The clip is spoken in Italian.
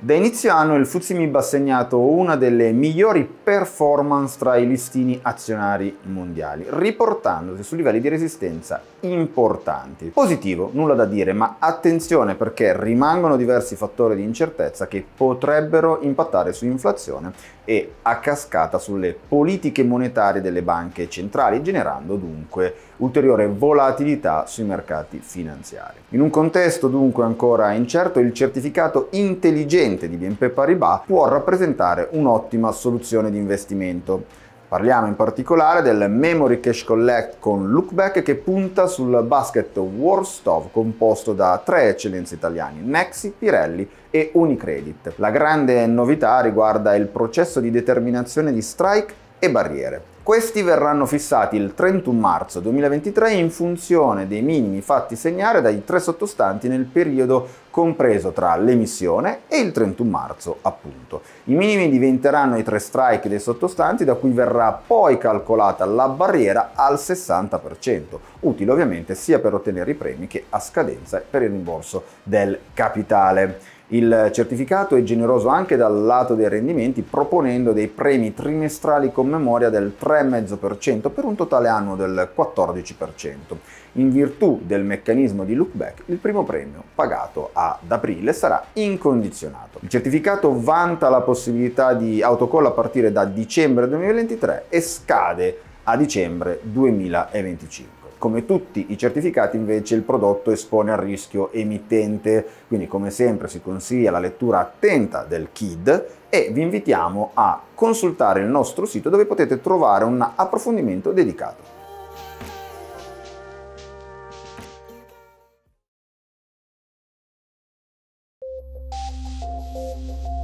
Da inizio anno il MIB ha segnato una delle migliori performance tra i listini azionari mondiali, riportandosi su livelli di resistenza importanti. Positivo, nulla da dire, ma attenzione perché rimangono diversi fattori di incertezza che potrebbero impattare su inflazione e a cascata sulle politiche monetarie delle banche centrali, generando dunque ulteriore volatilità sui mercati finanziari. In un contesto dunque ancora incerto, il certificato intelligente emittente di BNP Paribas può rappresentare un'ottima soluzione di investimento. Parliamo in particolare del Memory Cash Collect con Lookback che punta sul basket War composto da tre eccellenze italiane, Nexi, Pirelli e Unicredit. La grande novità riguarda il processo di determinazione di strike e barriere. Questi verranno fissati il 31 marzo 2023 in funzione dei minimi fatti segnare dai tre sottostanti nel periodo compreso tra l'emissione e il 31 marzo, appunto. I minimi diventeranno i tre strike dei sottostanti da cui verrà poi calcolata la barriera al 60%, utile ovviamente sia per ottenere i premi che a scadenza per il rimborso del capitale. Il certificato è generoso anche dal lato dei rendimenti proponendo dei premi trimestrali con memoria del 3,5% per un totale annuo del 14%. In virtù del meccanismo di lookback, il primo premio pagato ad aprile sarà incondizionato. Il certificato vanta la possibilità di autocall a partire da dicembre 2023 e scade a dicembre 2025. Come tutti i certificati invece il prodotto espone al rischio emittente, quindi come sempre si consiglia la lettura attenta del KID e vi invitiamo a consultare il nostro sito dove potete trovare un approfondimento dedicato. Thank you.